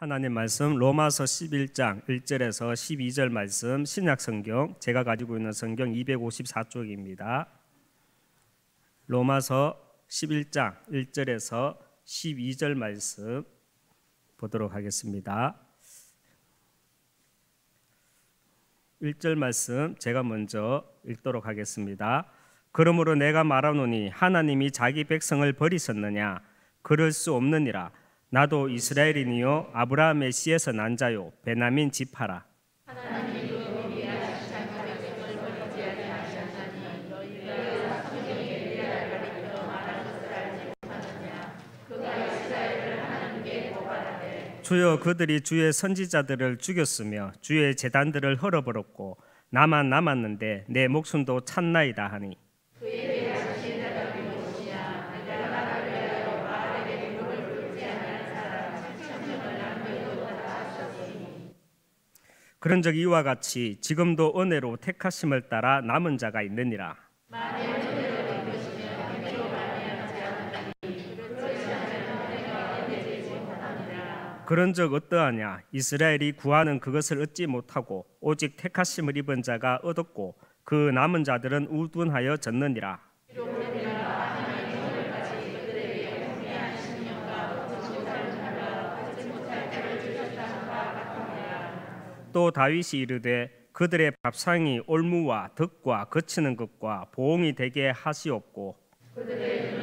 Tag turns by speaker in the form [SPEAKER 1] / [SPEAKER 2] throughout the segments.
[SPEAKER 1] 하나님 말씀 로마서 11장 1절에서 12절 말씀 신약 성경 제가 가지고 있는 성경 254쪽입니다. 로마서 11장 1절에서 12절 말씀 보도록 하겠습니다. 1절 말씀 제가 먼저 읽도록 하겠습니다. 그러므로 내가 말하노니 하나님이 자기 백성을 버리셨느냐 그럴 수 없느니라 나도 이스라엘인이요 아브라함의 씨에서 난 자요 베나민 지파라 주여 그들이 주의 선지자들을 죽였으며 주의 재단들을 헐어버렸고 나만 남았는데 내 목숨도 찬나이다 하니 그런적 이와 같이 지금도 은혜로 택하심을 따라 남은 자가 있느니라. 그런즉 어떠하냐 이스라엘이 구하는 그것을 얻지 못하고 오직 택하심을 입은 자가 얻었고 그 남은 자들은 우둔하여 졌느니라. 또 다윗이 이르되 그들의 밥상이 올무와 득과 거치는 것과 보응이 되게 하시옵고 그들의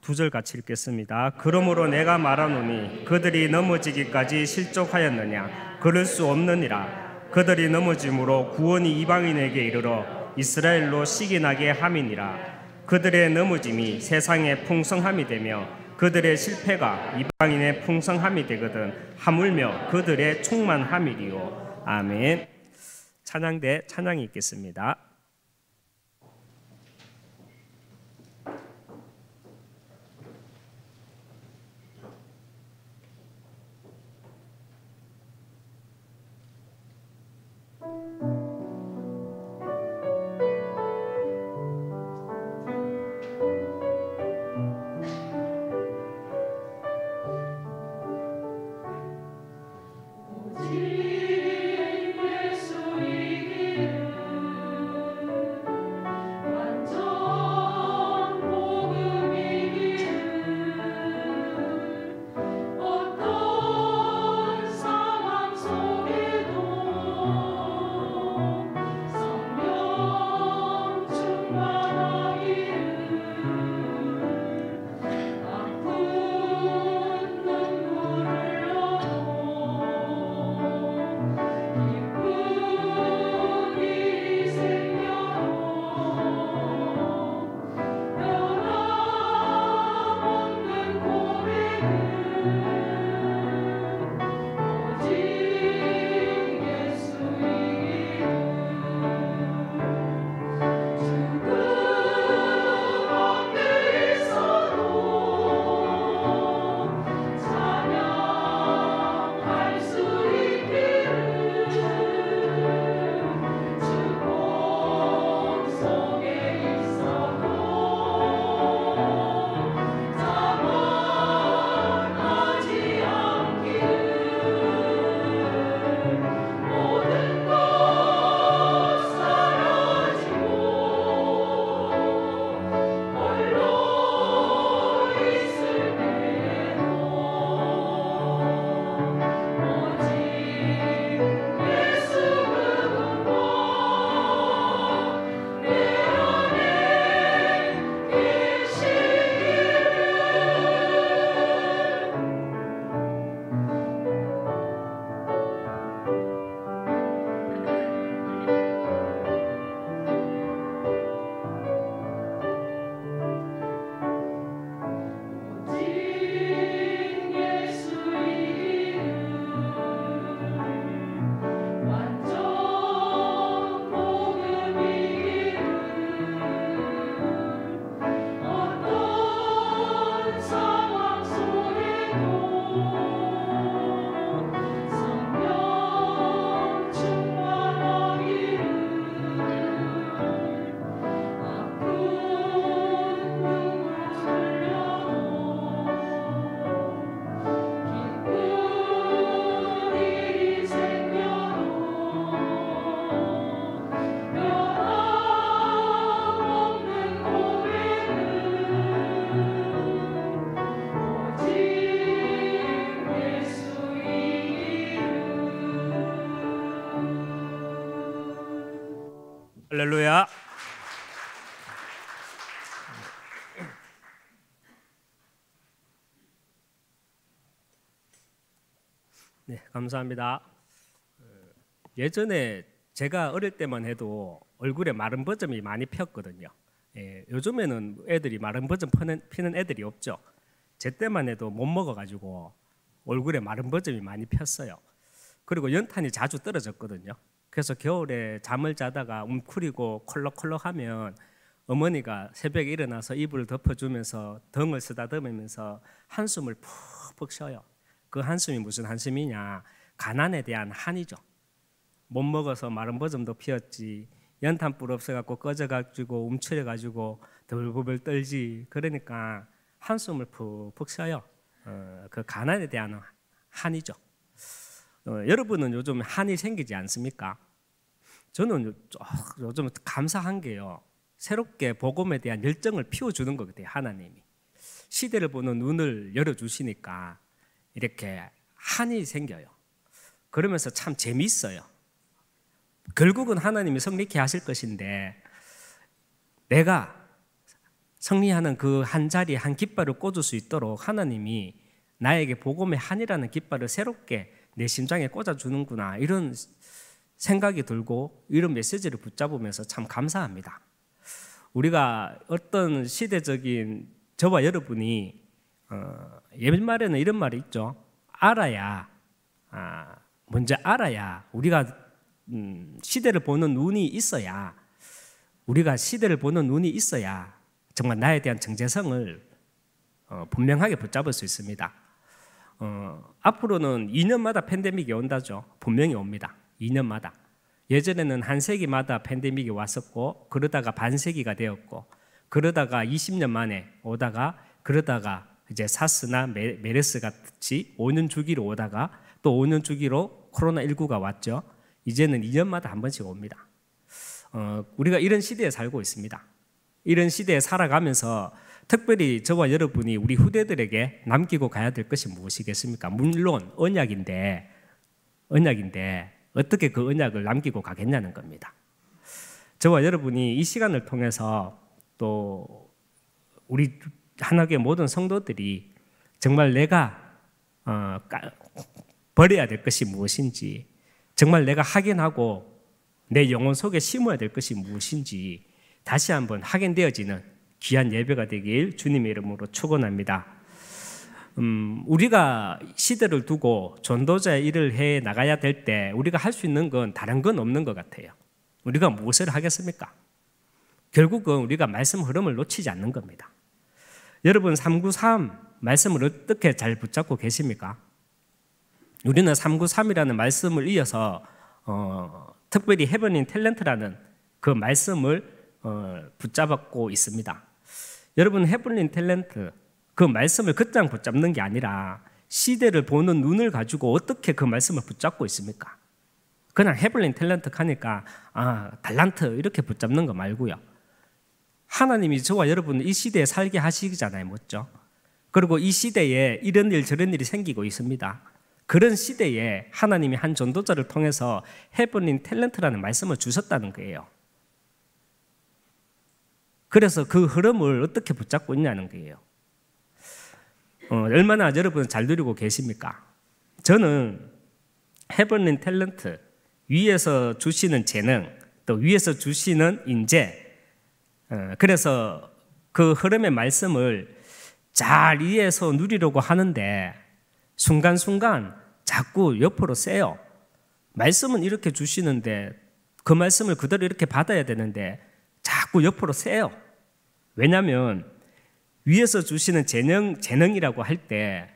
[SPEAKER 1] 두절 같이 읽겠습니다. 그러므로 내가 말하노니 그들이 넘어지기까지 실족하였느냐 그럴 수 없느니라 그들이 넘어짐으로 구원이 이방인에게 이르러 이스라엘로 시기나게 함이니라 그들의 넘어짐이 세상의 풍성함이 되며 그들의 실패가 이방인의 풍성함이 되거든 하물며 그들의 충만함이리요. 아멘. 찬양대 찬양이 있겠습니다. 할렐루야. 네, 감사합니다. 예전에 제가 어릴 때만 해도 얼굴에 마른 버점이 많이 폈거든요. 예, 요즘에는 애들이 마른 버점 피는, 피는 애들이 없죠. 제 때만 해도 못 먹어가지고 얼굴에 마른 버점이 많이 폈어요. 그리고 연탄이 자주 떨어졌거든요. 그래서 겨울에 잠을 자다가 움크리고 콜록콜록하면 어머니가 새벽에 일어나서 이불을 덮어주면서 등을 쓰다듬으면서 한숨을 푹푹 쉬어요. 그 한숨이 무슨 한숨이냐? 가난에 대한 한이죠. 못 먹어서 마른 버점도 피었지. 연탄불 없어갖고 꺼져가지고 움츠려가지고 덜부벌 떨지. 그러니까 한숨을 푹푹 쉬어요. 어, 그 가난에 대한 한이죠. 어, 여러분은 요즘 한이 생기지 않습니까? 저는 아, 요즘 감사한 게요. 새롭게 복음에 대한 열정을 피워주는 것 같아요. 하나님이 시대를 보는 눈을 열어주시니까 이렇게 한이 생겨요. 그러면서 참 재미있어요. 결국은 하나님이 성리케 하실 것인데 내가 성리하는 그 한 자리에 한 깃발을 꽂을 수 있도록 하나님이 나에게 복음의 한이라는 깃발을 새롭게 내 심장에 꽂아주는구나 이런 생각이 들고 이런 메시지를 붙잡으면서 참 감사합니다. 우리가 어떤 시대적인 저와 여러분이 어, 옛말에는 이런 말이 있죠. 알아야 아, 먼저 알아야 우리가 음, 시대를 보는 눈이 있어야 우리가 시대를 보는 눈이 있어야 정말 나에 대한 정체성을 어, 분명하게 붙잡을 수 있습니다. 어, 앞으로는 2년마다 팬데믹이 온다죠. 분명히 옵니다. 2년마다. 예전에는 한 세기마다 팬데믹이 왔었고 그러다가 반세기가 되었고 그러다가 20년 만에 오다가 그러다가 이제 사스나 메르스 같이 5년 주기로 오다가 또 5년 주기로 코로나19가 왔죠. 이제는 2년마다 한 번씩 옵니다. 어, 우리가 이런 시대에 살고 있습니다. 이런 시대에 살아가면서 특별히 저와 여러분이 우리 후대들에게 남기고 가야 될 것이 무엇이겠습니까? 물론 언약인데 언약인데 어떻게 그 언약을 남기고 가겠냐는 겁니다. 저와 여러분이 이 시간을 통해서 또 우리 한학의 모든 성도들이 정말 내가 어, 버려야 될 것이 무엇인지 정말 내가 확인하고 내 영혼 속에 심어야 될 것이 무엇인지 다시 한번 확인되어지는 귀한 예배가 되길 주님의 이름으로 축원합니다. 음, 우리가 시대를 두고 전도자의 일을 해 나가야 될 때 우리가 할 수 있는 건 다른 건 없는 것 같아요. 우리가 무엇을 하겠습니까? 결국은 우리가 말씀 흐름을 놓치지 않는 겁니다. 여러분 393 말씀을 어떻게 잘 붙잡고 계십니까? 우리는 393이라는 말씀을 이어서 어, 특별히 헤븐인 탤런트라는 그 말씀을 어, 붙잡았고 있습니다. 여러분 해블린 탤런트 그 말씀을 그장 붙잡는 게 아니라 시대를 보는 눈을 가지고 어떻게 그 말씀을 붙잡고 있습니까? 그냥 해블린 탤런트 하니까 아 달란트 이렇게 붙잡는 거 말고요. 하나님이 저와 여러분이 시대에 살게 하시잖아요, 맞죠? 그리고 이 시대에 이런 일 저런 일이 생기고 있습니다. 그런 시대에 하나님이 한 전도자를 통해서 해블린 탤런트라는 말씀을 주셨다는 거예요. 그래서 그 흐름을 어떻게 붙잡고 있냐는 거예요. 어, 얼마나 여러분 잘 누리고 계십니까? 저는 해버린 탤런트, 위에서 주시는 재능, 또 위에서 주시는 인재, 어, 그래서 그 흐름의 말씀을 잘 이해해서 누리려고 하는데 순간순간 자꾸 옆으로 세요. 말씀은 이렇게 주시는데 그 말씀을 그대로 이렇게 받아야 되는데 자꾸 옆으로 세요. 왜냐하면 위에서 주시는 재능, 재능이라고 할 때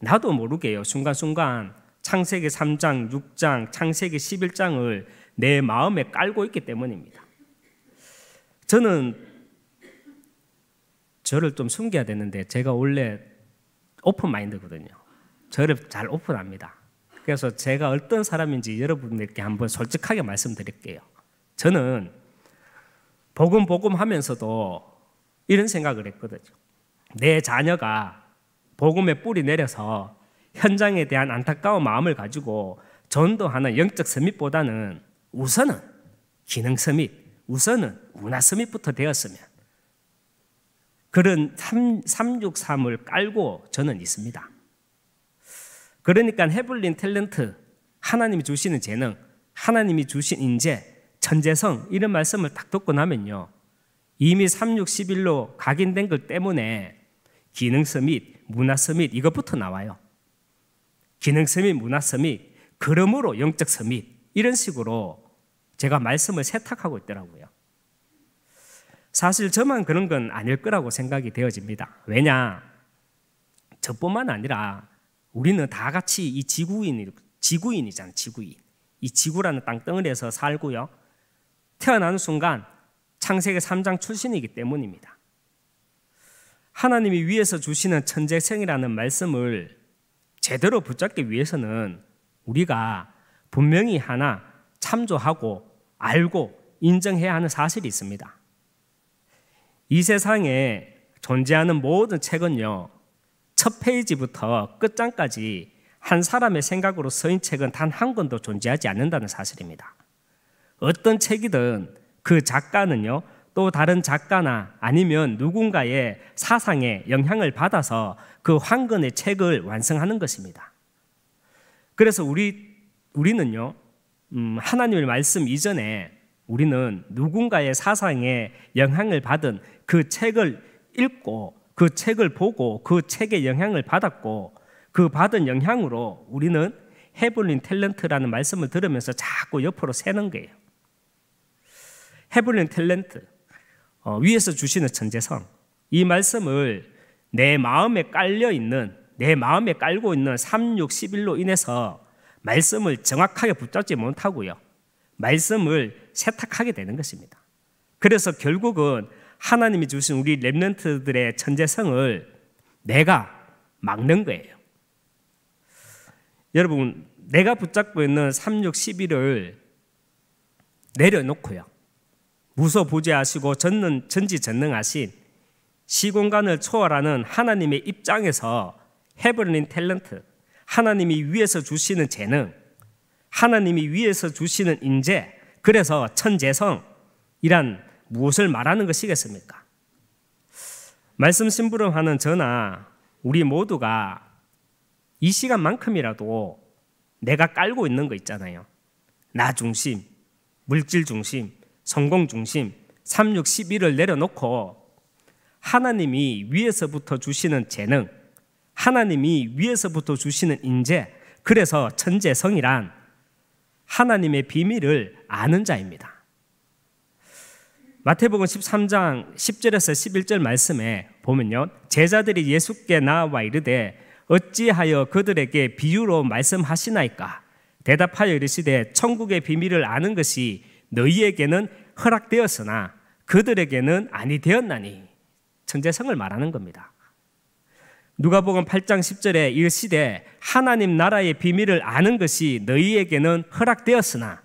[SPEAKER 1] 나도 모르게요. 순간순간 창세기 3장, 6장, 창세기 11장을 내 마음에 깔고 있기 때문입니다. 저는 저를 좀 숨겨야 되는데 제가 원래 오픈 마인드거든요. 저를 잘 오픈합니다. 그래서 제가 어떤 사람인지 여러분들께 한번 솔직하게 말씀드릴게요. 저는 복음 복음 하면서도 이런 생각을 했거든요. 내 자녀가 복음의 뿌리 내려서 현장에 대한 안타까운 마음을 가지고 전도하는 영적 서밋보다는 우선은 기능 서밋, 우선은 문화 서밋부터 되었으면 그런 3, 363을 깔고 저는 있습니다. 그러니까 해블린 탤런트, 하나님이 주시는 재능, 하나님이 주신 인재, 천재성 이런 말씀을 딱 듣고 나면요. 이미 3 6 0일로 각인된 것 때문에 기능서 및 문화서 및 이것부터 나와요. 기능서 및 문화서 및 그러므로 영적서 및 이런 식으로 제가 말씀을 세탁하고 있더라고요. 사실 저만 그런 건 아닐 거라고 생각이 되어집니다. 왜냐? 저뿐만 아니라 우리는 다 같이 이 지구인, 지구인이잖아 지구인. 이 지구라는 땅덩어리에서 살고요. 태어나는 순간 창세기 3장 출신이기 때문입니다. 하나님이 위에서 주시는 천재성이라는 말씀을 제대로 붙잡기 위해서는 우리가 분명히 하나 참조하고 알고 인정해야 하는 사실이 있습니다. 이 세상에 존재하는 모든 책은요, 첫 페이지부터 끝장까지 한 사람의 생각으로 서인 책은 단 한 권도 존재하지 않는다는 사실입니다. 어떤 책이든 그 작가는요, 또 다른 작가나 아니면 누군가의 사상에 영향을 받아서 그 황건의 책을 완성하는 것입니다. 그래서 우리, 우리는요, 음, 하나님의 말씀 이전에 우리는 누군가의 사상에 영향을 받은 그 책을 읽고 그 책을 보고 그 책에 영향을 받았고 그 받은 영향으로 우리는 헤블린 탤런트라는 말씀을 들으면서 자꾸 옆으로 새는 거예요. 헤블린 탤런트, 어, 위에서 주시는 천재성. 이 말씀을 내 마음에 깔려 있는, 내 마음에 깔고 있는 3611로 인해서 말씀을 정확하게 붙잡지 못하고요. 말씀을 세탁하게 되는 것입니다. 그래서 결국은 하나님이 주신 우리 랩런트들의 천재성을 내가 막는 거예요. 여러분, 내가 붙잡고 있는 3611을 내려놓고요. 무서 보지하시고 전는 전지전능하신 시공간을 초월하는 하나님의 입장에서 헤브린 탤런트, 하나님이 위에서 주시는 재능, 하나님이 위에서 주시는 인재, 그래서 천재성이란 무엇을 말하는 것이겠습니까? 말씀 심부름하는 저나 우리 모두가 이 시간만큼이라도 내가 깔고 있는 거 있잖아요. 나 중심, 물질 중심, 성공 중심, 3611을 내려놓고 하나님이 위에서부터 주시는 재능, 하나님이 위에서부터 주시는 인재, 그래서 천재성이란 하나님의 비밀을 아는 자입니다. 마태복음 13장 10절에서 11절 말씀에 보면요. 제자들이 예수께 나와 이르되 어찌하여 그들에게 비유로 말씀하시나이까? 대답하여 이르시되 천국의 비밀을 아는 것이 너희에게는 허락되었으나 그들에게는 아니 되었나니 천재성을 말하는 겁니다. 누가복음 8장 10절에 일시되 하나님 나라의 비밀을 아는 것이 너희에게는 허락되었으나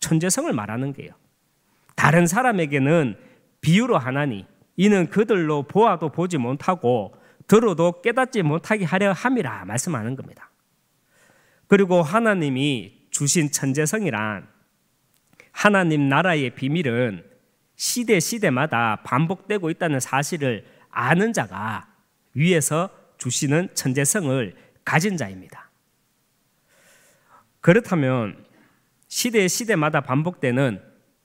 [SPEAKER 1] 천재성을 말하는 게요. 다른 사람에게는 비유로 하나니 이는 그들로 보아도 보지 못하고 들어도 깨닫지 못하게 하려 함이라 말씀하는 겁니다. 그리고 하나님이 주신 천재성이란 하나님 나라의 비밀은 시대 시대마다 반복되고 있다는 사실을 아는 자가 위에서 주시는 천재성을 가진 자입니다. 그렇다면 시대 시대마다 반복되는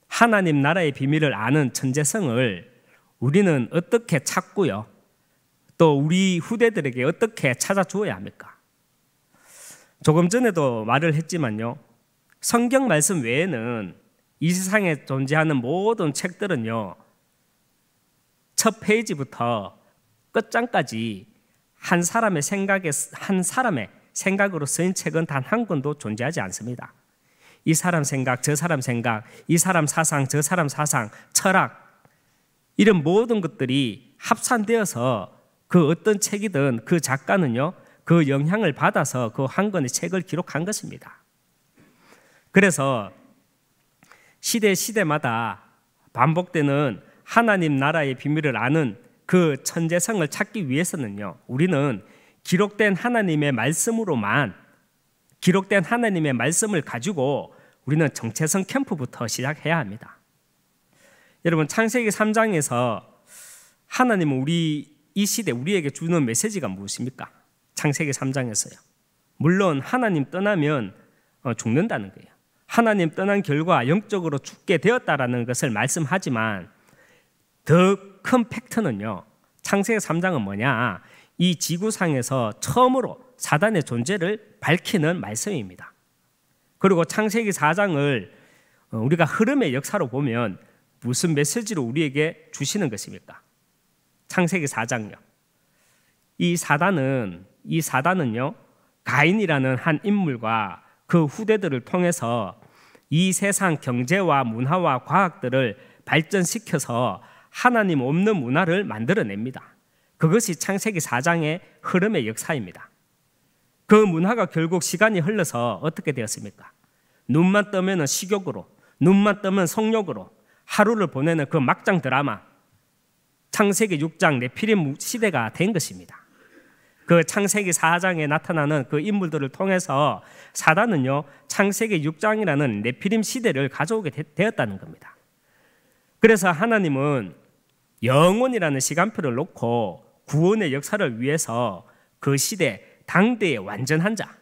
[SPEAKER 1] 하나님 나라의 비밀을 아는 천재성을 우리는 어떻게 찾고요? 또 우리 후대들에게 어떻게 찾아주어야 합니까? 조금 전에도 말을 했지만요. 성경 말씀 외에는 이 세상에 존재하는 모든 책들은요, 첫 페이지부터 끝장까지 한 사람의 생각에, 한 사람의 생각으로 쓴 책은 단 한 권도 존재하지 않습니다. 이 사람 생각, 저 사람 생각, 이 사람 사상, 저 사람 사상, 철학, 이런 모든 것들이 합산되어서 그 어떤 책이든 그 작가는요, 그 영향을 받아서 그 한 권의 책을 기록한 것입니다. 그래서 시대 시대마다 반복되는 하나님 나라의 비밀을 아는 그 천재성을 찾기 위해서는요. 우리는 기록된 하나님의 말씀으로만 기록된 하나님의 말씀을 가지고 우리는 정체성 캠프부터 시작해야 합니다. 여러분 창세기 3장에서 하나님은 우리 이 시대 우리에게 주는 메시지가 무엇입니까? 창세기 3장에서요. 물론 하나님 떠나면 어, 죽는다는 거예요. 하나님 떠난 결과 영적으로 죽게 되었다라는 것을 말씀하지만 더 큰 팩트는요. 창세기 3장은 뭐냐? 이 지구상에서 처음으로 사단의 존재를 밝히는 말씀입니다. 그리고 창세기 4장을 어, 우리가 흐름의 역사로 보면 무슨 메시지로 우리에게 주시는 것입니까? 창세기 4장요. 이 사단은 이 사단은요. 가인이라는 한 인물과 그 후대들을 통해서 이 세상 경제와 문화와 과학들을 발전시켜서 하나님 없는 문화를 만들어냅니다. 그것이 창세기 4장의 흐름의 역사입니다. 그 문화가 결국 시간이 흘러서 어떻게 되었습니까? 눈만 뜨면 식욕으로, 눈만 뜨면 성욕으로 하루를 보내는 그 막장 드라마, 창세기 6장 네피림 시대가 된 것입니다. 그 창세기 4장에 나타나는 그 인물들을 통해서 사단은요, 창세기 6장이라는 네피림 시대를 가져오게 되었다는 겁니다. 그래서 하나님은 영혼이라는 시간표를 놓고 구원의 역사를 위해서 그 시대, 당대의 완전한 자,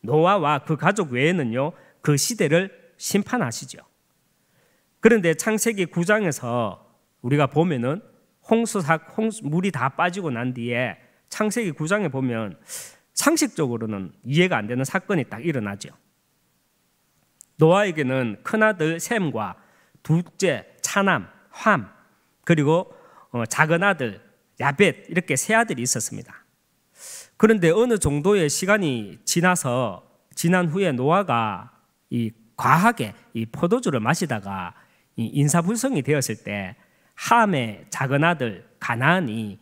[SPEAKER 1] 노아와 그 가족 외에는요, 그 시대를 심판하시죠. 그런데 창세기 9장에서 우리가 보면은 홍수 사, 홍수, 물이 다 빠지고 난 뒤에 창세기 9장에 보면 상식적으로는 이해가 안 되는 사건이 딱 일어나죠. 노아에게는 큰아들 샘과 둘째 차남 함 그리고 어, 작은 아들 야벳 이렇게 세 아들이 있었습니다. 그런데 어느 정도의 시간이 지나서 지난 후에 노아가 이 과하게 이 포도주를 마시다가 인사불성이 되었을 때 함의 작은 아들 가나안이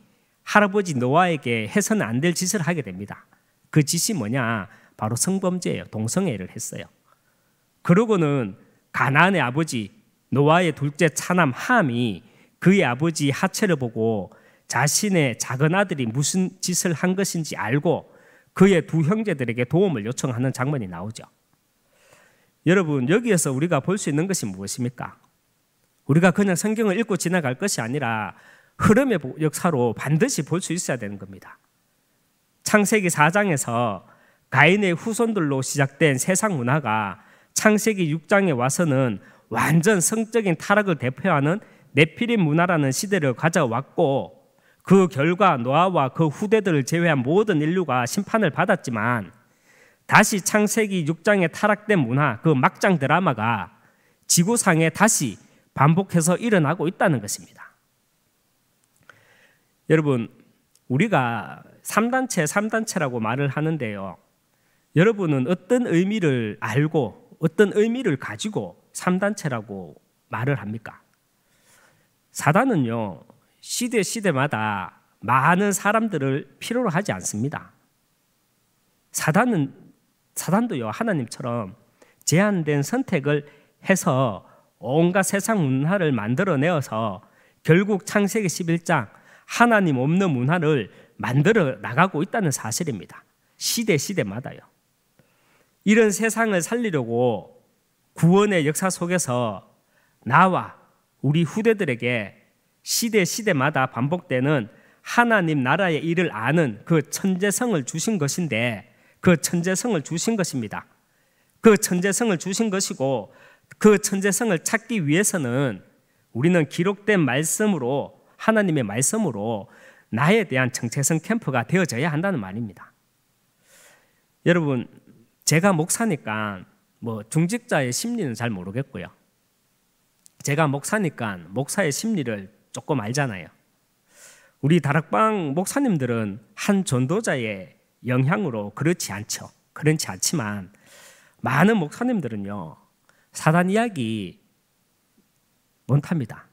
[SPEAKER 1] 할아버지 노아에게 해서는 안 될 짓을 하게 됩니다. 그 짓이 뭐냐? 바로 성범죄예요. 동성애를 했어요. 그러고는 가나안의 아버지 노아의 둘째 차남 함이 그의 아버지 하체를 보고 자신의 작은 아들이 무슨 짓을 한 것인지 알고 그의 두 형제들에게 도움을 요청하는 장면이 나오죠. 여러분, 여기에서 우리가 볼 수 있는 것이 무엇입니까? 우리가 그냥 성경을 읽고 지나갈 것이 아니라 흐름의 역사로 반드시 볼 수 있어야 되는 겁니다. 창세기 4장에서 가인의 후손들로 시작된 세상 문화가 창세기 6장에 와서는 완전 성적인 타락을 대표하는 네피림 문화라는 시대를 가져왔고 그 결과 노아와 그 후대들을 제외한 모든 인류가 심판을 받았지만 다시 창세기 6장의 타락된 문화 그 막장 드라마가 지구상에 다시 반복해서 일어나고 있다는 것입니다. 여러분 우리가 3단체 3단체라고 말을 하는데요. 여러분은 어떤 의미를 알고 어떤 의미를 가지고 3단체라고 말을 합니까? 사단은요. 시대 시대마다 많은 사람들을 필요로 하지 않습니다. 사단은 사단도요. 하나님처럼 제한된 선택을 해서 온갖 세상 문화를 만들어내어서 결국 창세기 11장 하나님 없는 문화를 만들어 나가고 있다는 사실입니다. 시대 시대마다요. 이런 세상을 살리려고 구원의 역사 속에서 나와 우리 후대들에게 시대 시대마다 반복되는 하나님 나라의 일을 아는 그 천재성을 주신 것인데 그 천재성을 주신 것입니다. 그 천재성을 주신 것이고 그 천재성을 찾기 위해서는 우리는 기록된 말씀으로 하나님의 말씀으로 나에 대한 정체성 캠프가 되어져야 한다는 말입니다. 여러분, 제가 목사니까 뭐 중직자의 심리는 잘 모르겠고요. 제가 목사니까 목사의 심리를 조금 알잖아요. 우리 다락방 목사님들은 한 전도자의 영향으로 그렇지 않죠. 그렇지 않지만 많은 목사님들은요. 사단 이야기 못합니다.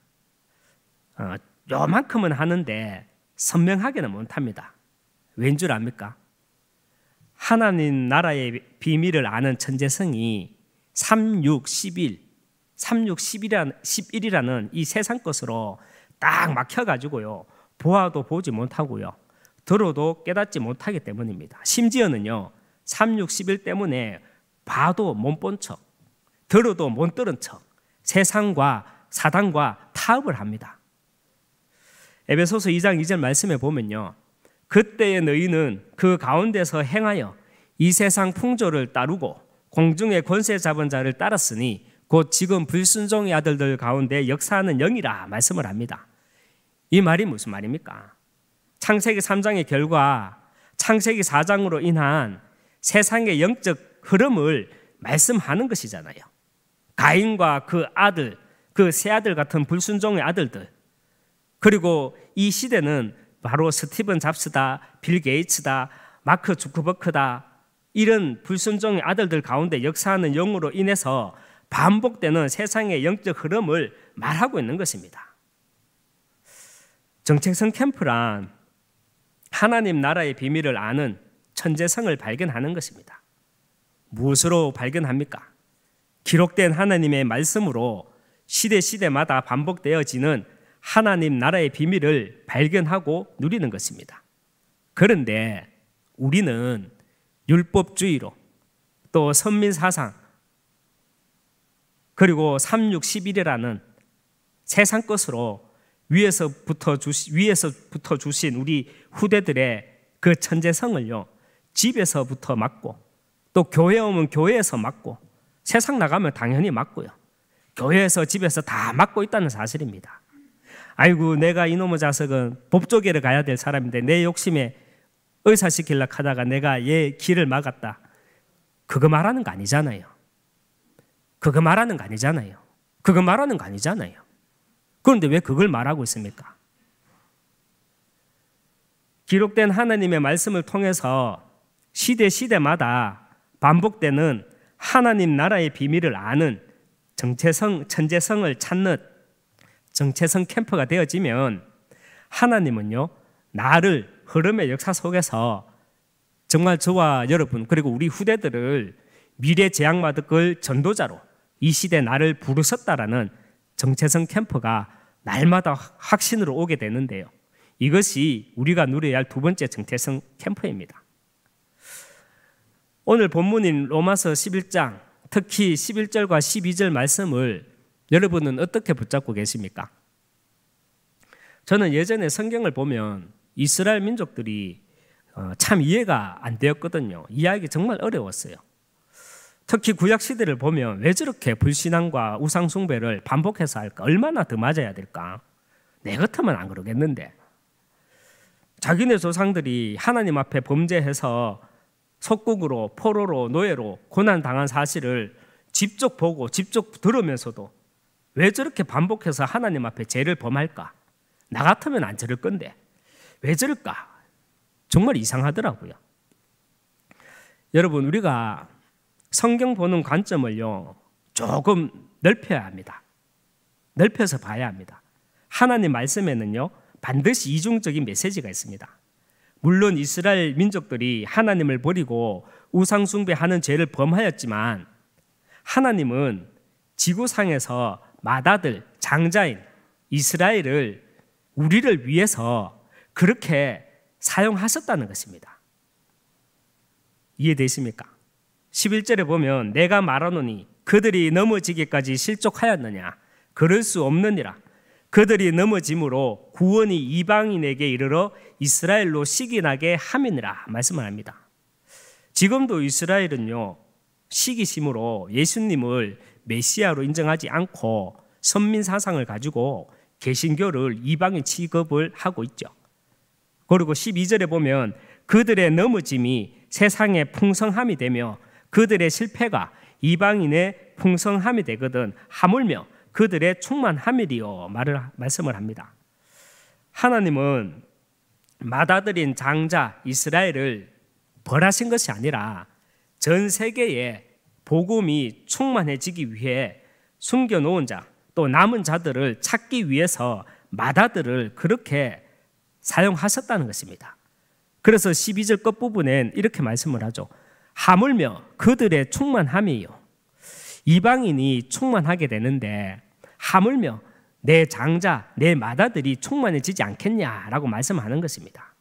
[SPEAKER 1] 어, 요만큼은 하는데 선명하게는 못합니다. 왠 줄 압니까? 하나님 나라의 비밀을 아는 천재성이 3, 6, 11, 3, 6, 11이라는, 11이라는 이 세상 것으로 딱 막혀가지고요. 보아도 보지 못하고요. 들어도 깨닫지 못하기 때문입니다. 심지어는요. 3, 6, 11 때문에 봐도 못 본 척, 들어도 못 들은 척, 세상과 사단과 타협을 합니다. 에베소서 2장 2절 말씀에 보면요. 그때의 너희는 그 가운데서 행하여 이 세상 풍조를 따르고 공중의 권세 잡은 자를 따랐으니 곧 지금 불순종의 아들들 가운데 역사하는 영이라 말씀을 합니다. 이 말이 무슨 말입니까? 창세기 3장의 결과 창세기 4장으로 인한 세상의 영적 흐름을 말씀하는 것이잖아요. 가인과 그 아들, 그 새 아들 같은 불순종의 아들들, 그리고 이 시대는 바로 스티븐 잡스다, 빌 게이츠다, 마크 주크버크다 이런 불순종의 아들들 가운데 역사하는 영으로 인해서 반복되는 세상의 영적 흐름을 말하고 있는 것입니다. 정체성 캠프란 하나님 나라의 비밀을 아는 천재성을 발견하는 것입니다. 무엇으로 발견합니까? 기록된 하나님의 말씀으로 시대 시대마다 반복되어지는 하나님 나라의 비밀을 발견하고 누리는 것입니다. 그런데 우리는 율법주의로 또 선민사상 그리고 3 6 1이라는 세상 것으로 위에서부터 주시, 위에서부터 주신 우리 후대들의 그 천재성을요 집에서부터 맞고 또 교회 오면 교회에서 맞고 세상 나가면 당연히 맞고요 교회에서 집에서 다 맞고 있다는 사실입니다. 아이고 내가 이놈의 자석은 법조계를 가야 될 사람인데 내 욕심에 의사시킬라 하다가 내가 얘 길을 막았다. 그거 말하는 거 아니잖아요. 그거 말하는 거 아니잖아요. 그거 말하는 거 아니잖아요. 그런데 왜 그걸 말하고 있습니까? 기록된 하나님의 말씀을 통해서 시대 시대마다 반복되는 하나님 나라의 비밀을 아는 정체성, 천재성을 찾는 정체성 캠프가 되어지면 하나님은요, 나를 흐름의 역사 속에서 정말 저와 여러분, 그리고 우리 후대들을 미래 재앙마득을 전도자로 이 시대 나를 부르셨다라는 정체성 캠프가 날마다 확신으로 오게 되는데요. 이것이 우리가 누려야 할 두 번째 정체성 캠프입니다. 오늘 본문인 로마서 11장, 특히 11절과 12절 말씀을 여러분은 어떻게 붙잡고 계십니까? 저는 예전에 성경을 보면 이스라엘 민족들이 어, 참 이해가 안 되었거든요. 이해하기 정말 어려웠어요. 특히 구약 시대를 보면 왜 저렇게 불신앙과 우상 숭배를 반복해서 할까? 얼마나 더 맞아야 될까? 내 같으면 안 그러겠는데. 자기네 조상들이 하나님 앞에 범죄해서 속국으로 포로로 노예로 고난 당한 사실을 직접 보고 직접 들으면서도 왜 저렇게 반복해서 하나님 앞에 죄를 범할까? 나 같으면 안 저럴 건데 왜 저럴까? 정말 이상하더라고요. 여러분 우리가 성경 보는 관점을요 조금 넓혀야 합니다. 넓혀서 봐야 합니다. 하나님 말씀에는요 반드시 이중적인 메시지가 있습니다. 물론 이스라엘 민족들이 하나님을 버리고 우상 숭배하는 죄를 범하였지만 하나님은 지구상에서 마다들, 장자인, 이스라엘을 우리를 위해서 그렇게 사용하셨다는 것입니다. 이해되십니까? 11절에 보면 내가 말하노니 그들이 넘어지기까지 실족하였느냐 그럴 수 없느니라 그들이 넘어짐으로 구원이 이방인에게 이르러 이스라엘로 시기나게 함이니라 말씀을 합니다. 지금도 이스라엘은요 시기심으로 예수님을 메시아로 인정하지 않고 선민 사상을 가지고 개신교를 이방인 취급을 하고 있죠. 그리고 12절에 보면 그들의 넘어짐이 세상의 풍성함이 되며 그들의 실패가 이방인의 풍성함이 되거든 하물며 그들의 충만함이리요 말을 말씀을 합니다. 하나님은 마다들인 장자 이스라엘을 벌하신 것이 아니라 전 세계에 복음이 충만해지기 위해 숨겨놓은 자, 또 남은 자들을 찾기 위해서 마다들을 그렇게 사용하셨다는 것입니다. 그래서 12절 끝부분엔 이렇게 말씀을 하죠. 하물며 그들의 충만함이요. 이방인이 충만하게 되는데 하물며 내 장자, 내 마다들이 충만해지지 않겠냐라고 말씀하는 것입니다.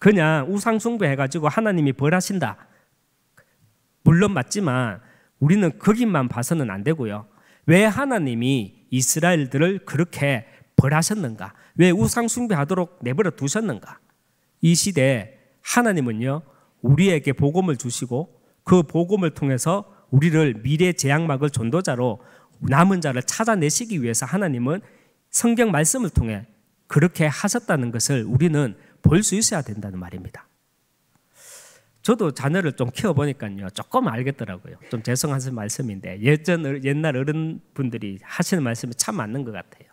[SPEAKER 1] 그냥 우상숭배해가지고 하나님이 벌하신다. 물론 맞지만 우리는 거기만 봐서는 안 되고요. 왜 하나님이 이스라엘들을 그렇게 벌하셨는가? 왜 우상숭배하도록 내버려 두셨는가? 이 시대에 하나님은요, 우리에게 복음을 주시고 그 복음을 통해서 우리를 미래 제약막을 전도자로 남은 자를 찾아내시기 위해서 하나님은 성경 말씀을 통해 그렇게 하셨다는 것을 우리는 볼 수 있어야 된다는 말입니다. 저도 자녀를 좀 키워보니까요. 조금 알겠더라고요. 좀 죄송한 말씀인데 예전 옛날 어른분들이 하시는 말씀이 참 맞는 것 같아요.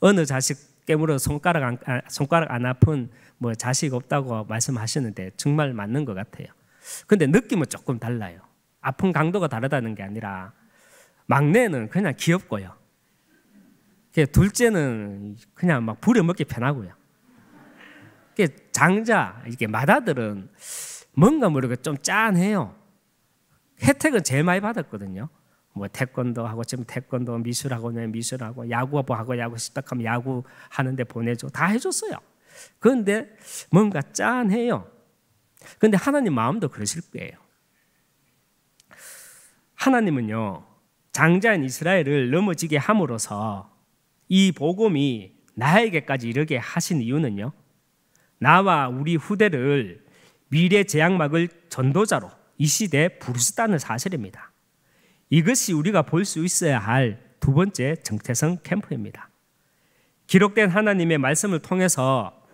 [SPEAKER 1] 어느 자식 깨물어 손가락 안, 아, 손가락 안 아픈 뭐 자식 없다고 말씀하시는데 정말 맞는 것 같아요. 근데 느낌은 조금 달라요. 아픈 강도가 다르다는 게 아니라 막내는 그냥 귀엽고요. 둘째는 그냥 막 부려먹기 편하고요. 장자 이게 마다들은 뭔가 모르게 좀 짠해요. 혜택은 제일 많이 받았거든요. 뭐 태권도 하고 지금 태권도 미술학원에 미술하고 야구하고 야구 식탁하면 야구 하는데 보내줘 다 해줬어요. 그런데 뭔가 짠해요. 그런데 하나님 마음도 그러실 거예요. 하나님은요 장자인 이스라엘을 넘어지게 함으로써 이 복음이 나에게까지 이르게 하신 이유는요 나와 우리 후대를 미래 제약막을 전도자로 이 시대에 부르셨다는 사실입니다. 이것이 우리가 볼 수 있어야 할 두 번째 정태성 캠프입니다. 기록된 하나님의 말씀을 통해서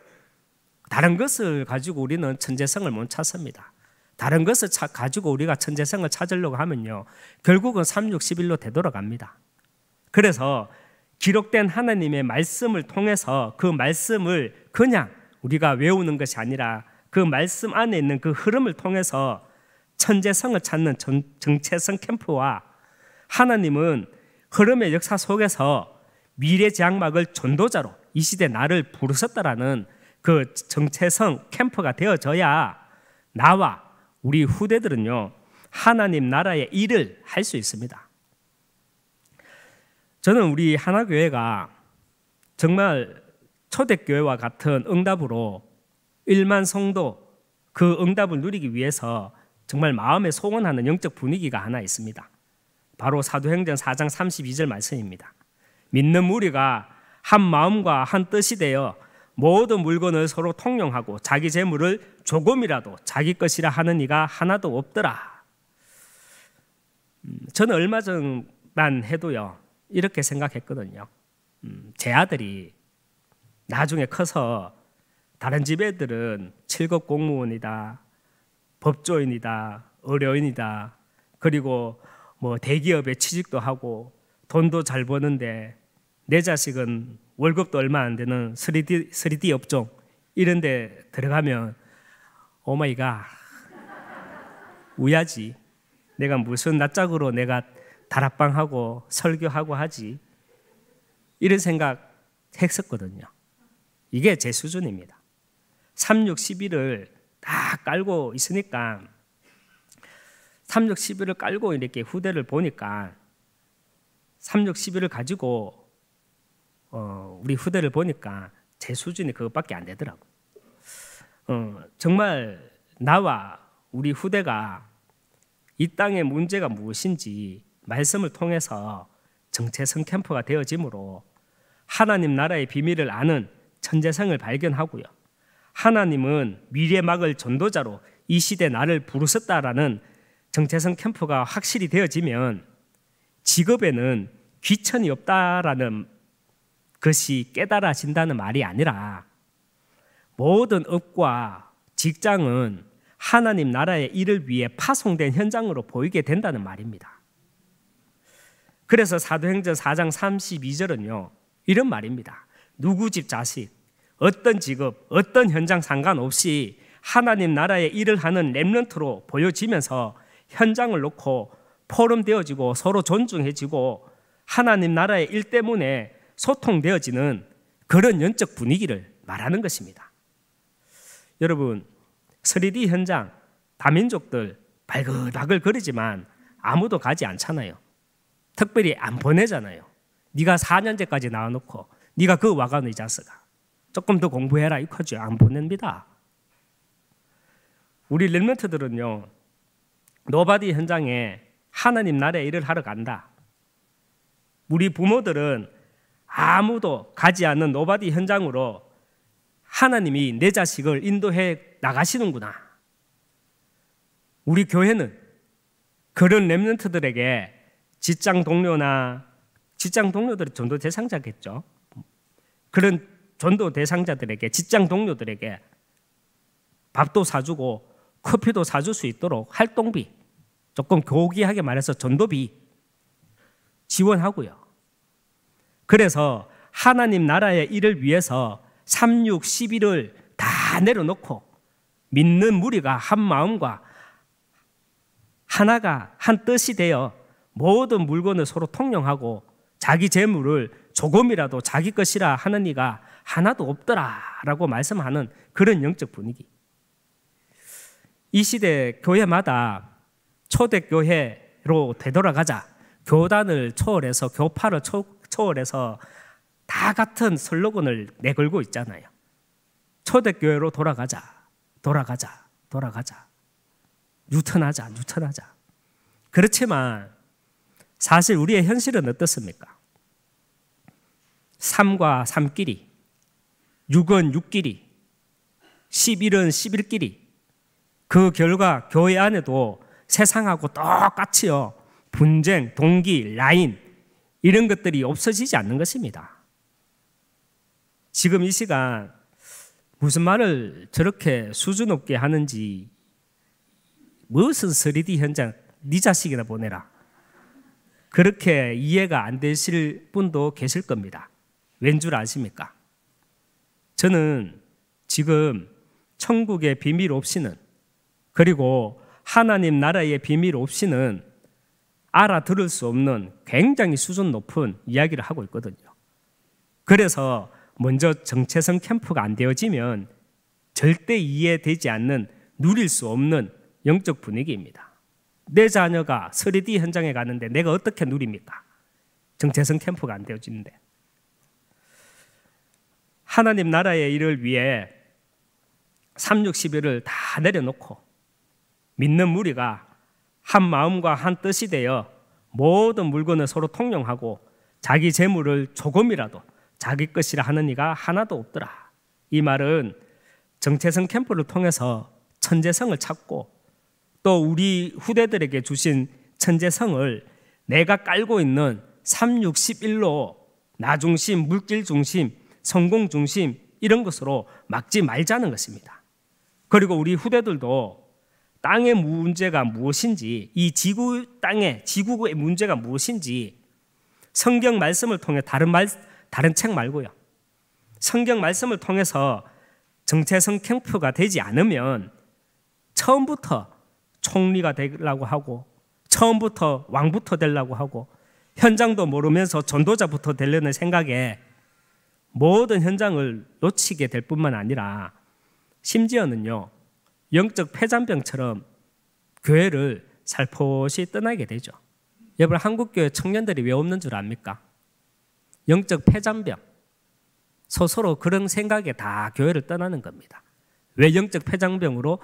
[SPEAKER 1] 다른 것을 가지고 우리는 천재성을 못 찾습니다. 다른 것을 차, 가지고 우리가 천재성을 찾으려고 하면요. 결국은 361로 되돌아갑니다. 그래서 기록된 하나님의 말씀을 통해서 그 말씀을 그냥 우리가 외우는 것이 아니라 그 말씀 안에 있는 그 흐름을 통해서 천재성을 찾는 정체성 캠프와 하나님은 흐름의 역사 속에서 미래 장막을 전도자로 이 시대 나를 부르셨다라는 그 정체성 캠프가 되어져야 나와 우리 후대들은요 하나님 나라의 일을 할 수 있습니다. 저는 우리 하나교회가 정말 초대교회와 같은 응답으로 일만 성도 그 응답을 누리기 위해서 정말 마음에 소원하는 영적 분위기가 하나 있습니다. 바로 사도행전 4장 32절 말씀입니다. 믿는 무리가 한 마음과 한 뜻이 되어 모든 물건을 서로 통용하고 자기 재물을 조금이라도 자기 것이라 하는 이가 하나도 없더라. 음, 저는 얼마 전만 해도요 이렇게 생각했거든요. 음, 제 아들이 나중에 커서 다른 집 애들은 7급 공무원이다, 법조인이다, 의료인이다, 그리고 뭐 대기업에 취직도 하고 돈도 잘 버는데 내 자식은 월급도 얼마 안 되는 3D, 3D 업종 이런 데 들어가면 오마이가 우야지 내가 무슨 낯짝으로 내가 다락방하고 설교하고 하지 이런 생각 했었거든요 이게 제 수준입니다 3611을 다 깔고 있으니까 3611을 깔고 이렇게 후대를 보니까 3611을 가지고 어, 우리 후대를 보니까 제 수준이 그것밖에 안 되더라고. 어, 정말 나와 우리 후대가 이 땅의 문제가 무엇인지 말씀을 통해서 정체성 캠프가 되어지므로 하나님 나라의 비밀을 아는 천재성을 발견하고요. 하나님은 미래 막을 전도자로 이 시대 나를 부르셨다라는 정체성 캠프가 확실히 되어지면 직업에는 귀천이 없다라는 것이 깨달아진다는 말이 아니라 모든 업과 직장은 하나님 나라의 일을 위해 파송된 현장으로 보이게 된다는 말입니다. 그래서 사도행전 4장 32절은요, 이런 말입니다. 누구 집 자식, 어떤 직업, 어떤 현장 상관없이 하나님 나라의 일을 하는 랩런트로 보여지면서 현장을 놓고 포럼되어지고 서로 존중해지고 하나님 나라의 일 때문에 소통되어지는 그런 연적 분위기를 말하는 것입니다. 여러분, 3D 현장, 다민족들 발그닥을 거리지만 아무도 가지 않잖아요. 특별히 안 보내잖아요. 네가 4년째까지 나와놓고 네가 그 와가는 자스가 조금 더 공부해라 이거죠. 안 보냅니다. 우리 렐멘트들은요. 노바디 현장에 하나님 나라에 일을 하러 간다. 우리 부모들은 아무도 가지 않는 노바디 현장으로 하나님이 내 자식을 인도해 나가시는구나. 우리 교회는 그런 랩런트들에게 직장 동료나 직장 동료들이 전도 대상자겠죠. 그런 전도 대상자들에게 직장 동료들에게 밥도 사주고 커피도 사줄 수 있도록 활동비 조금 교귀하게 말해서 전도비 지원하고요. 그래서 하나님 나라의 일을 위해서 36, 11을 다 내려놓고 믿는 무리가 한 마음과 하나가 한 뜻이 되어 모든 물건을 서로 통용하고 자기 재물을 조금이라도 자기 것이라 하는 이가 하나도 없더라라고 말씀하는 그런 영적 분위기. 이 시대 교회마다 초대교회로 되돌아가자. 교단을 초월해서 교파를 초, 초월해서 다 같은 슬로건을 내걸고 있잖아요. 초대교회로 돌아가자. 돌아가자. 돌아가자. 유턴하자유턴하자 그렇지만 사실 우리의 현실은 어떻습니까? 삶과 삶끼리 6은 6끼리, 11은 11끼리. 그 결과 교회 안에도 세상하고 똑같이요. 분쟁, 동기, 라인, 이런 것들이 없어지지 않는 것입니다. 지금 이 시간 무슨 말을 저렇게 수준 높게 하는지 무슨 3D 현장 네 자식이나 보내라. 그렇게 이해가 안 되실 분도 계실 겁니다. 왠 줄 아십니까? 저는 지금 천국의 비밀 없이는 그리고 하나님 나라의 비밀 없이는 알아들을 수 없는 굉장히 수준 높은 이야기를 하고 있거든요. 그래서 먼저 정체성 캠프가 안 되어지면 절대 이해되지 않는 누릴 수 없는 영적 분위기입니다. 내 자녀가 3D 현장에 가는데 내가 어떻게 누립니까? 정체성 캠프가 안 되어지는데. 하나님 나라의 일을 위해 360일을 다 내려놓고 믿는 무리가 한 마음과 한 뜻이 되어 모든 물건을 서로 통용하고 자기 재물을 조금이라도 자기 것이라 하는 이가 하나도 없더라. 이 말은 정체성 캠프를 통해서 천재성을 찾고 또 우리 후대들에게 주신 천재성을 내가 깔고 있는 361로 나 중심, 물질 중심, 성공 중심 이런 것으로 막지 말자는 것입니다. 그리고 우리 후대들도 땅의 문제가 무엇인지 이 지구 땅의 지구의 문제가 무엇인지 성경 말씀을 통해 다른 말 다른 책 말고요. 성경 말씀을 통해서 정체성 캠프가 되지 않으면 처음부터 총리가 되려고 하고 처음부터 왕부터 되려고 하고 현장도 모르면서 전도자부터 되려는 생각에 모든 현장을 놓치게 될 뿐만 아니라 심지어는요, 영적 폐잔병처럼 교회를 살포시 떠나게 되죠. 여러분, 한국교회 청년들이 왜 없는 줄 압니까? 영적 폐잔병. 스스로 그런 생각에 다 교회를 떠나는 겁니다. 왜 영적 폐장병으로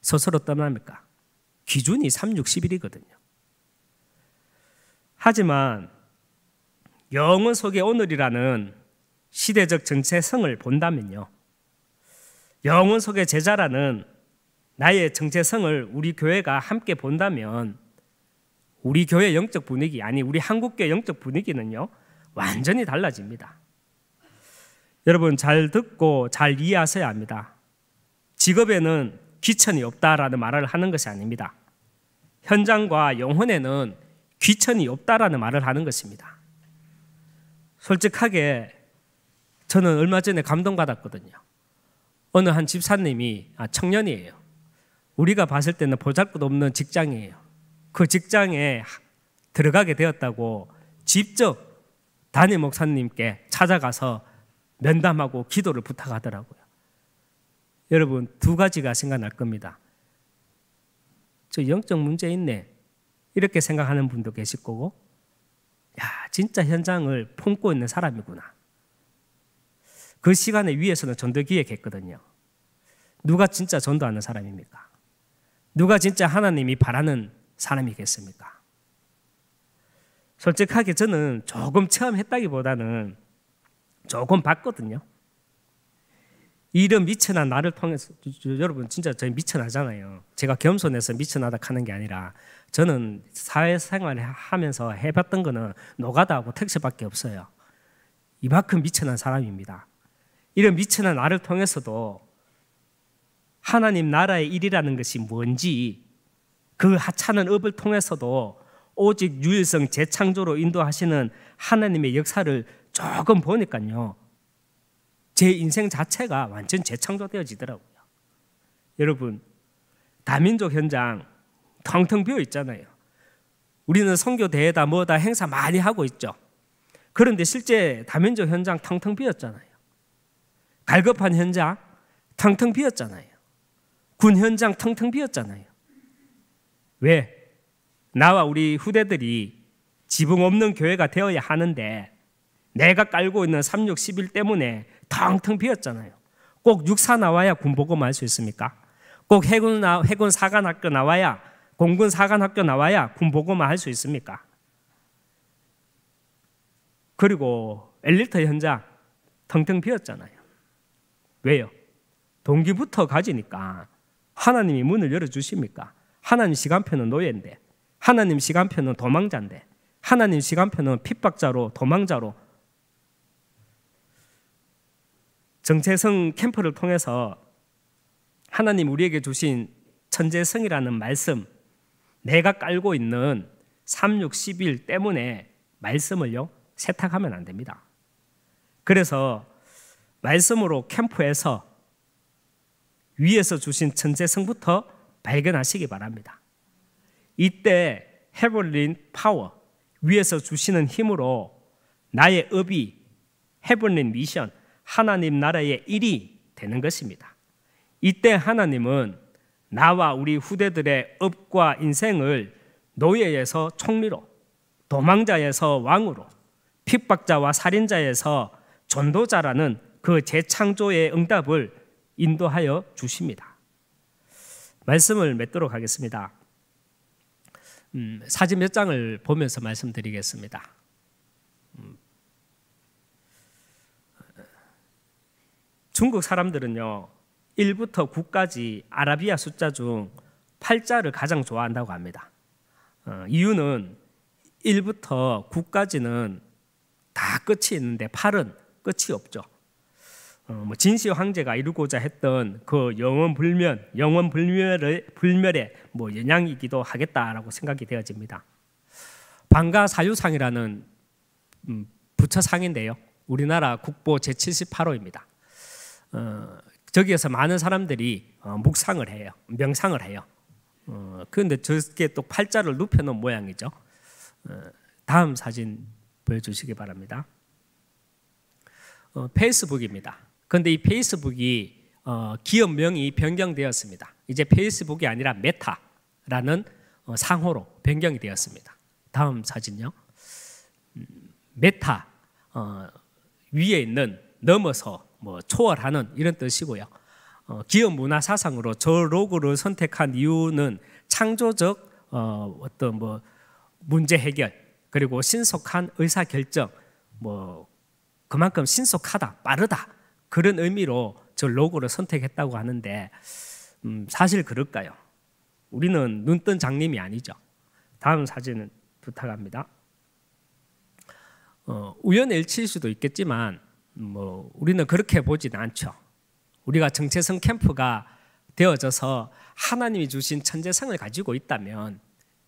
[SPEAKER 1] 스스로 떠납니까? 기준이 361이거든요. 하지만 영혼 속의 오늘이라는 시대적 정체성을 본다면요. 영혼 속의 제자라는 나의 정체성을 우리 교회가 함께 본다면 우리 교회 영적 분위기 아니 우리 한국교회 영적 분위기는요. 완전히 달라집니다. 여러분 잘 듣고 잘 이해하셔야 합니다. 직업에는 귀천이 없다라는 말을 하는 것이 아닙니다. 현장과 영혼에는 귀천이 없다라는 말을 하는 것입니다. 솔직하게 저는 얼마 전에 감동받았거든요. 어느 한 집사님이 아, 청년이에요. 우리가 봤을 때는 보잘것없는 직장이에요. 그 직장에 들어가게 되었다고 직접 단임 목사님께 찾아가서 면담하고 기도를 부탁하더라고요. 여러분 두 가지가 생각날 겁니다. 저 영적 문제 있네 이렇게 생각하는 분도 계실 거고, 야 진짜 현장을 품고 있는 사람이구나. 그 시간에 위에서는 전도 기획했거든요. 누가 진짜 전도하는 사람입니까? 누가 진짜 하나님이 바라는 사람이겠습니까? 솔직하게 저는 조금 체험했다기보다는 조금 봤거든요. 이런 미천한 나를 통해서 여러분 진짜 저희 미천하잖아요. 제가 겸손해서 미천하다 하는 게 아니라 저는 사회생활 하면서 해봤던 거는 노가다하고 택시밖에 없어요. 이만큼 미천한 사람입니다. 이런 미천한 나를 통해서도 하나님 나라의 일이라는 것이 뭔지 그 하찮은 업을 통해서도 오직 유일성 재창조로 인도하시는 하나님의 역사를 조금 보니까요. 제 인생 자체가 완전 재창조되어지더라고요. 여러분, 다민족 현장 텅텅 비어 있잖아요. 우리는 성교대회다 뭐다 행사 많이 하고 있죠. 그런데 실제 다민족 현장 텅텅 비었잖아요. 갈급한 현장 텅텅 비었잖아요. 군 현장 텅텅 비었잖아요. 왜? 나와 우리 후대들이 지붕 없는 교회가 되어야 하는데 내가 깔고 있는 3611 때문에 텅텅 비었잖아요. 꼭 육사 나와야 군복음 할수 있습니까? 꼭 해군, 나, 해군 사관학교 나와야 공군 사관학교 나와야 군복음 할수 있습니까? 그리고 엘리트 현장 텅텅 비었잖아요. 왜요? 동기부터 가지니까 하나님이 문을 열어주십니까? 하나님 시간표는 노예인데 하나님 시간표는 도망자인데 하나님 시간표는 핍박자로 도망자로 정체성 캠프를 통해서 하나님 우리에게 주신 천재성이라는 말씀 내가 깔고 있는 361 때문에 말씀을요 세탁하면 안 됩니다. 그래서 말씀으로 캠프에서 위에서 주신 천재성부터 발견하시기 바랍니다. 이때 헤블린 파워, 위에서 주시는 힘으로 나의 업이 헤블린 미션, 하나님 나라의 일이 되는 것입니다. 이때 하나님은 나와 우리 후대들의 업과 인생을 노예에서 총리로, 도망자에서 왕으로, 핍박자와 살인자에서 전도자라는 그 재창조의 응답을 인도하여 주십니다. 말씀을 맺도록 하겠습니다. 음, 사진 몇 장을 보면서 말씀드리겠습니다. 음. 중국 사람들은요, 1부터 9까지 아라비아 숫자 중 8자를 가장 좋아한다고 합니다. 어, 이유는 1부터 9까지는 다 끝이 있는데 8은 끝이 없죠. 어, 뭐 진시 황제가 이루고자 했던 그 영원 불멸, 영원 불멸의 불멸의 뭐 연양이기도 하겠다라고 생각이 되어집니다. 방가 사유상이라는 음, 부처상인데요. 우리나라 국보 제 78호입니다. 어, 저기에서 많은 사람들이 어, 묵상을 해요, 명상을 해요. 어, 그런데 저게 또 팔자를 눕혀놓은 모양이죠. 어, 다음 사진 보여주시기 바랍니다. 어, 페이스북입니다. 그런데 이 페이스북이 어, 기업명이 변경되었습니다. 이제 페이스북이 아니라 메타라는 어, 상호로 변경이 되었습니다. 다음 사진요. 음, 메타 어, 위에 있는 넘어서 뭐 초월하는 이런 뜻이고요. 어, 기업 문화 사상으로 저 로고를 선택한 이유는 창조적 어, 어떤 뭐 문제 해결 그리고 신속한 의사 결정 뭐 그만큼 신속하다 빠르다 그런 의미로 저 로고를 선택했다고 하는데 음, 사실 그럴까요? 우리는 눈뜬 장님이 아니죠. 다음 사진 부탁합니다. 어, 우연일치일 수도 있겠지만 뭐 우리는 그렇게 보진 않죠. 우리가 정체성 캠프가 되어져서 하나님이 주신 천재성을 가지고 있다면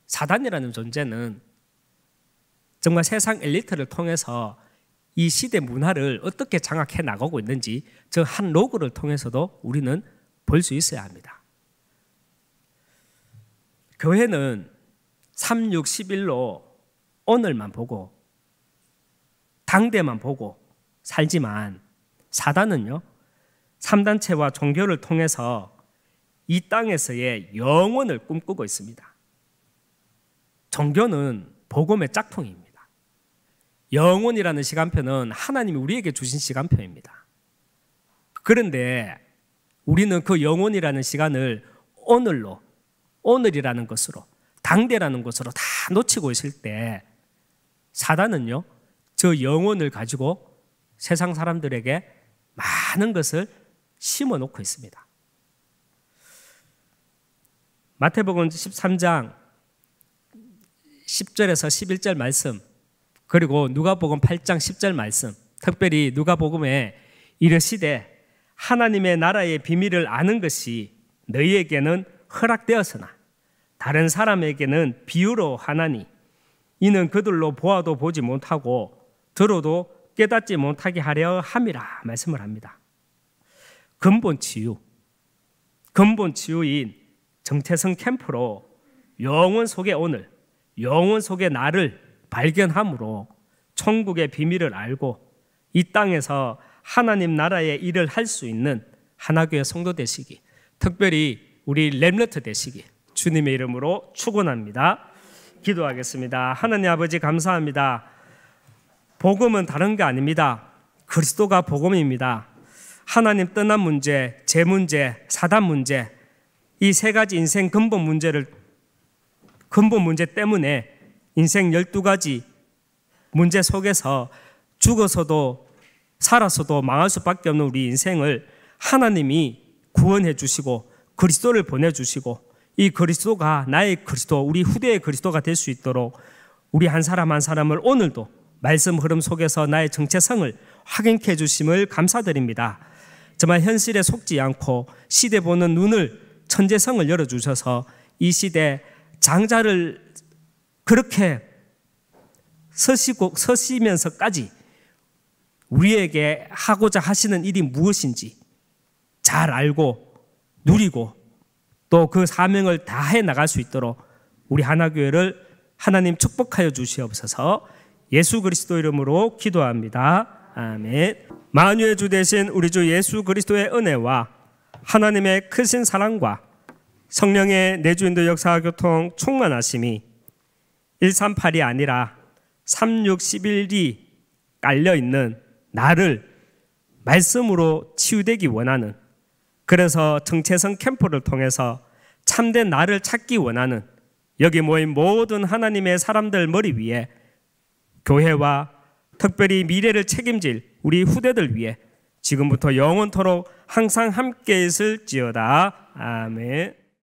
[SPEAKER 1] 사단이라는 존재는 정말 세상 엘리트를 통해서 이 시대 문화를 어떻게 장악해 나가고 있는지 저 한 로그를 통해서도 우리는 볼 수 있어야 합니다. 교회는 361로 오늘만 보고 당대만 보고 살지만 사단은요. 3단체와 종교를 통해서 이 땅에서의 영원을 꿈꾸고 있습니다. 종교는 복음의 짝퉁입니다. 영혼이라는 시간표는 하나님이 우리에게 주신 시간표입니다. 그런데 우리는 그 영혼이라는 시간을 오늘로, 오늘이라는 것으로, 당대라는 것으로 다 놓치고 있을 때 사단은요, 저 영혼을 가지고 세상 사람들에게 많은 것을 심어 놓고 있습니다. 마태복음 13장 10절에서 11절 말씀 그리고 누가복음 8장 10절 말씀. 특별히 누가복음에 이르시되 하나님의 나라의 비밀을 아는 것이 너희에게는 허락되었으나 다른 사람에게는 비유로 하나니 이는 그들로 보아도 보지 못하고 들어도 깨닫지 못하게 하려 함이라 말씀을 합니다. 근본 치유, 근본 치유인 정체성 캠프로 영혼 속에 오늘, 영혼 속에 나를 발견함으로 천국의 비밀을 알고 이 땅에서 하나님 나라의 일을 할 수 있는 하나교회 성도 되시기 특별히 우리 렘레트 되시기 주님의 이름으로 축원합니다. 기도하겠습니다. 하나님 아버지 감사합니다. 복음은 다른 게 아닙니다. 그리스도가 복음입니다. 하나님 떠난 문제, 제 문제, 사단 문제 이 세 가지 인생 근본 문제를 근본 문제 때문에 인생 12가지 문제 속에서 죽어서도 살아서도 망할 수밖에 없는 우리 인생을 하나님이 구원해 주시고 그리스도를 보내 주시고 이 그리스도가 나의 그리스도, 우리 후대의 그리스도가 될 수 있도록 우리 한 사람 한 사람을 오늘도 말씀 흐름 속에서 나의 정체성을 확인케 해 주심을 감사드립니다. 정말 현실에 속지 않고 시대 보는 눈을 천재성을 열어 주셔서 이 시대 장자를 그렇게 서시고 서시면서까지 우리에게 하고자 하시는 일이 무엇인지 잘 알고 누리고 또 그 사명을 다해 나갈 수 있도록 우리 하나교회를 하나님 축복하여 주시옵소서 예수 그리스도 이름으로 기도합니다. 아멘. 만유의 주 대신 우리 주 예수 그리스도의 은혜와 하나님의 크신 사랑과 성령의 내주인도 역사 교통 충만하심이 138이 아니라 3611이 깔려 있는 나를 말씀으로 치유되기 원하는 그래서 정체성 캠프를 통해서 참된 나를 찾기 원하는 여기 모인 모든 하나님의 사람들 머리 위에 교회와 특별히 미래를 책임질 우리 후대들 위해 지금부터 영원토록 항상 함께 있을지어다. 아멘.